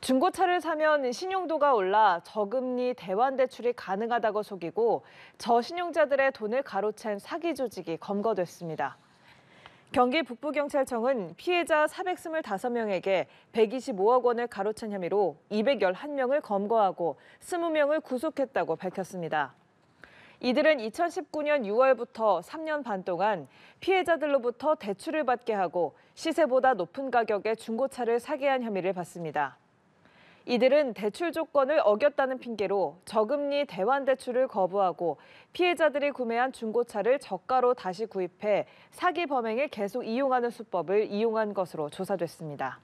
중고차를 사면 신용도가 올라 저금리 대환 대출이 가능하다고 속이고 저신용자들의 돈을 가로챈 사기 조직이 검거됐습니다. 경기 북부경찰청은 피해자 425명에게 125억 원을 가로챈 혐의로 211명을 검거하고 20명을 구속했다고 밝혔습니다. 이들은 2019년 6월부터 3년 반 동안 피해자들로부터 대출을 받게 하고 시세보다 높은 가격에 중고차를 사게 한 혐의를 받습니다. 이들은 대출 조건을 어겼다는 핑계로 저금리 대환 대출을 거부하고 피해자들이 구매한 중고차를 저가로 다시 구입해 사기 범행에 계속 이용하는 수법을 이용한 것으로 조사됐습니다.